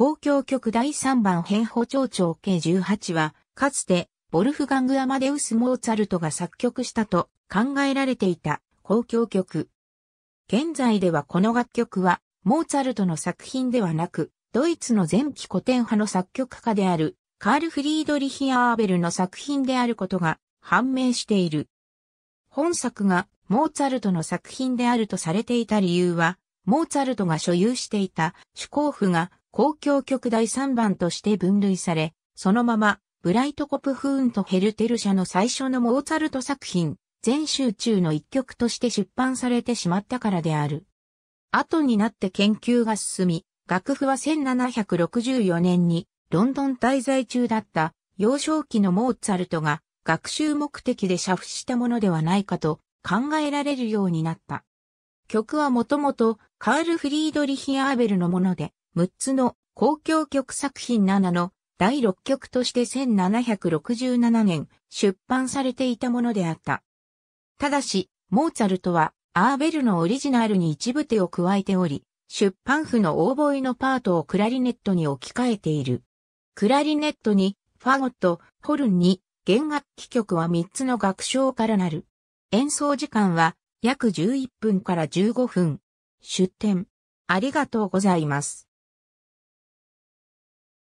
交響曲第3番変歩長長計18は、かつて、ボルフガング・アマデウス・モーツァルトが作曲したと考えられていた交響曲。現在ではこの楽曲は、モーツァルトの作品ではなく、ドイツの前期古典派の作曲家である、カール・フリードリヒ・アーベルの作品であることが判明している。本作がモーツァルトの作品であるとされていた理由は、モーツァルトが所有していた主公譜が公共曲第3番として分類され、そのまま、ブライトコプフーンとヘルテル社の最初のモーツァルト作品、全集中の一曲として出版されてしまったからである。後になって研究が進み、楽譜は1764年にロンドン滞在中だった幼少期のモーツァルトが学習目的で写譜したものではないかと考えられるようになった。曲はもともとカール・フリードリヒ・アーベルのもので、6つの公共曲作品7の第6曲として1767年出版されていたものであった。ただし、モーツァルトはアーベルのオリジナルに一部手を加えており、出版譜のオーボイのパートをクラリネットに置き換えている。クラリネットにファゴット、ホルンに弦楽器曲は3つの楽章からなる。演奏時間は約11分から15分。出展。ありがとうございます。